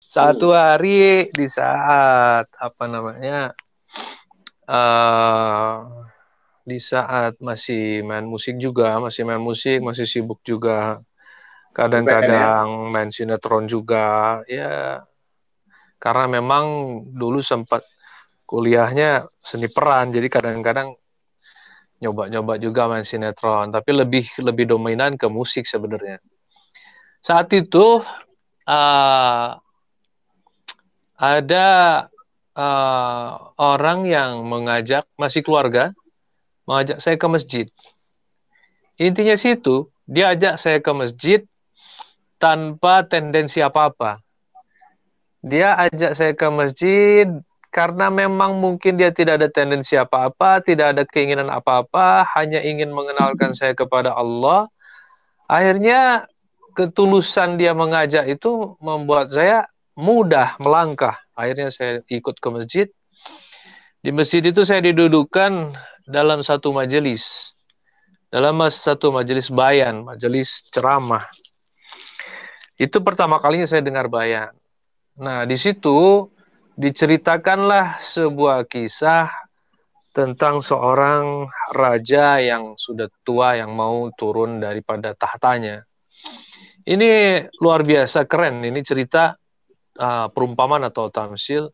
satu iya. hari di saat apa namanya uh, di saat masih main musik juga masih main musik masih sibuk juga kadang-kadang ya? main sinetron juga ya karena memang dulu sempat kuliahnya seni peran jadi kadang-kadang nyoba-nyoba juga main sinetron tapi lebih lebih dominan ke musik sebenarnya saat itu uh, ada uh, orang yang mengajak masih keluarga mengajak saya ke masjid. Intinya situ dia ajak saya ke masjid tanpa tendensi apa-apa. Dia ajak saya ke masjid karena memang mungkin dia tidak ada tendensi apa-apa, tidak ada keinginan apa-apa, hanya ingin mengenalkan saya kepada Allah. Akhirnya ketulusan dia mengajak itu membuat saya mudah melangkah. Akhirnya saya ikut ke masjid. Di masjid itu saya didudukan dalam satu majelis. Dalam satu majelis bayan, majelis ceramah. Itu pertama kalinya saya dengar bayan. Nah, di situ diceritakanlah sebuah kisah tentang seorang raja yang sudah tua yang mau turun daripada tahtanya. Ini luar biasa keren. Ini cerita uh, perumpamaan atau tamsil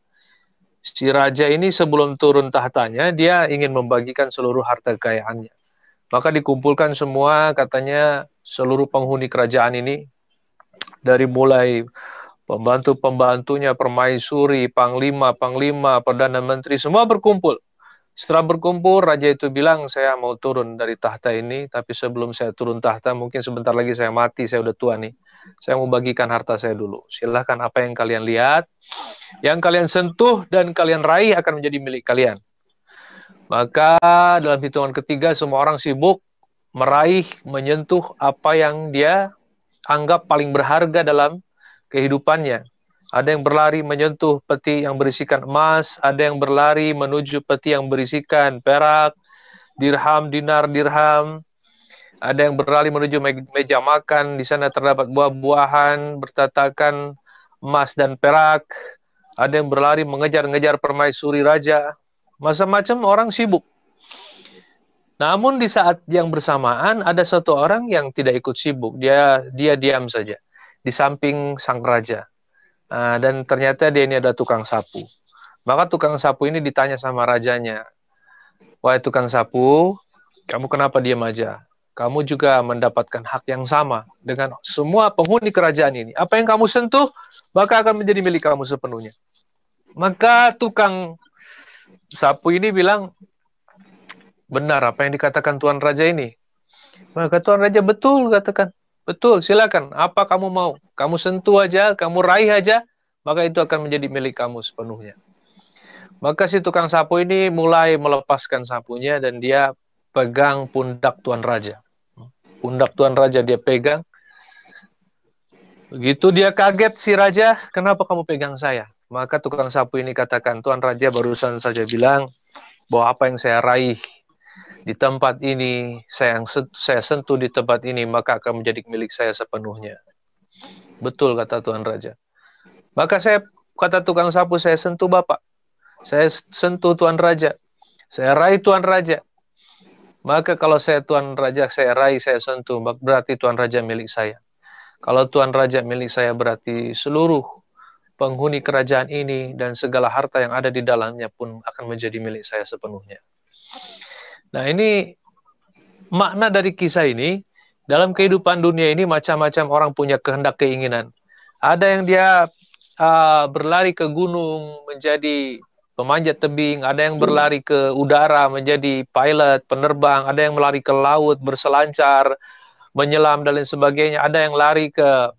si raja ini sebelum turun tahtanya dia ingin membagikan seluruh harta kekayaannya. Maka dikumpulkan semua katanya seluruh penghuni kerajaan ini dari mulai pembantu-pembantunya, permaisuri, panglima, panglima, perdana menteri semua berkumpul. Setelah berkumpul, raja itu bilang, saya mau turun dari tahta ini, tapi sebelum saya turun tahta, mungkin sebentar lagi saya mati, saya udah tua nih. Saya mau bagikan harta saya dulu. Silahkan apa yang kalian lihat, yang kalian sentuh dan kalian raih akan menjadi milik kalian. Maka dalam hitungan ketiga semua orang sibuk meraih, menyentuh apa yang dia anggap paling berharga dalam kehidupannya. Ada yang berlari menyentuh peti yang berisikan emas, ada yang berlari menuju peti yang berisikan perak, dirham, dinar, dirham, ada yang berlari menuju meja makan. Di sana terdapat buah-buahan bertatakan emas dan perak. Ada yang berlari mengejar-ngejar permaisuri raja. Macam-macam orang sibuk. Namun di saat yang bersamaan ada satu orang yang tidak ikut sibuk. Dia dia diam saja di samping sang raja. Ah, dan ternyata dia ini ada tukang sapu. Maka tukang sapu ini ditanya sama rajanya, Wah tukang sapu, kamu kenapa diam aja? kamu juga mendapatkan hak yang sama dengan semua penghuni kerajaan ini. Apa yang kamu sentuh, maka akan menjadi milik kamu sepenuhnya. Maka tukang sapu ini bilang, benar apa yang dikatakan Tuan Raja ini. Maka Tuan Raja betul katakan, betul silakan. Apa kamu mau? Kamu sentuh aja, kamu raih aja, maka itu akan menjadi milik kamu sepenuhnya. Maka si tukang sapu ini mulai melepaskan sapunya dan dia pegang pundak Tuan Raja. Pundak tuan raja dia pegang. Begitu dia kaget si raja, kenapa kamu pegang saya? Maka tukang sapu ini katakan, Tuan Raja barusan saja bilang bahwa apa yang saya raih di tempat ini, saya yang saya sentuh di tempat ini, maka akan menjadi milik saya sepenuhnya. Betul kata Tuan Raja. Maka saya kata tukang sapu, saya sentuh Bapak. Saya sentuh Tuan Raja. Saya raih Tuan Raja. Maka kalau saya tuan raja, saya raih, saya sentuh, berarti tuan raja milik saya. Kalau tuan raja milik saya berarti seluruh penghuni kerajaan ini dan segala harta yang ada di dalamnya pun akan menjadi milik saya sepenuhnya. Nah, ini makna dari kisah ini dalam kehidupan dunia ini macam-macam orang punya kehendak keinginan. Ada yang dia uh, berlari ke gunung menjadi pemanjat tebing, ada yang hmm. berlari ke udara menjadi pilot, penerbang, ada yang melari ke laut berselancar, menyelam dan lain sebagainya, ada yang lari ke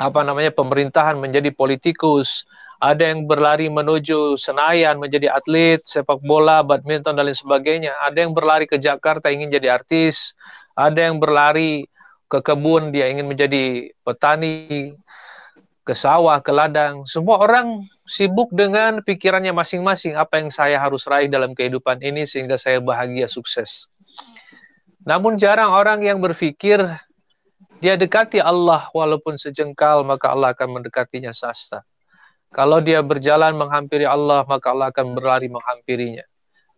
apa namanya pemerintahan menjadi politikus, ada yang berlari menuju Senayan menjadi atlet sepak bola, badminton dan lain sebagainya, ada yang berlari ke Jakarta ingin jadi artis, ada yang berlari ke kebun dia ingin menjadi petani, ke sawah, ke ladang. Semua orang sibuk dengan pikirannya masing-masing, apa yang saya harus raih dalam kehidupan ini sehingga saya bahagia sukses. Namun jarang orang yang berpikir dia dekati Allah walaupun sejengkal maka Allah akan mendekatinya sasta. Kalau dia berjalan menghampiri Allah maka Allah akan berlari menghampirinya.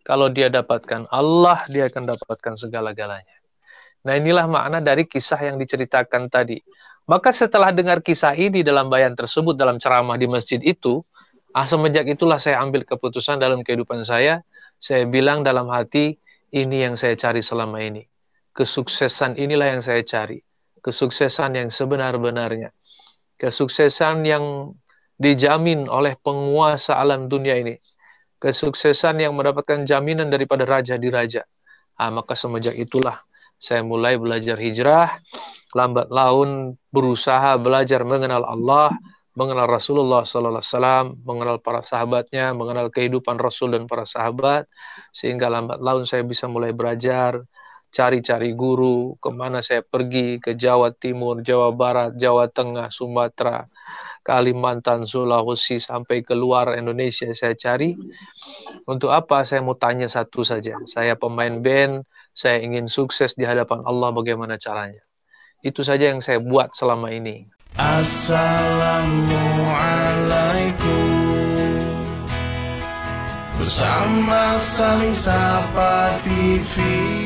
Kalau dia dapatkan Allah dia akan dapatkan segala-galanya. Nah inilah makna dari kisah yang diceritakan tadi maka setelah dengar kisah ini dalam bayan tersebut dalam ceramah di masjid itu, ah, semenjak itulah saya ambil keputusan dalam kehidupan saya, saya bilang dalam hati, ini yang saya cari selama ini. Kesuksesan inilah yang saya cari. Kesuksesan yang sebenar-benarnya. Kesuksesan yang dijamin oleh penguasa alam dunia ini. Kesuksesan yang mendapatkan jaminan daripada raja di raja. Ah, maka semenjak itulah saya mulai belajar hijrah, lambat laun berusaha belajar mengenal Allah, mengenal Rasulullah Sallallahu SAW, mengenal para sahabatnya, mengenal kehidupan Rasul dan para sahabat, sehingga lambat laun saya bisa mulai belajar, cari-cari guru, kemana saya pergi, ke Jawa Timur, Jawa Barat, Jawa Tengah, Sumatera, Kalimantan, Sulawesi, sampai keluar Indonesia saya cari. Untuk apa? Saya mau tanya satu saja. Saya pemain band, saya ingin sukses di hadapan Allah, bagaimana caranya? itu saja yang saya buat selama ini. Assalamualaikum Bersama saling sapa TV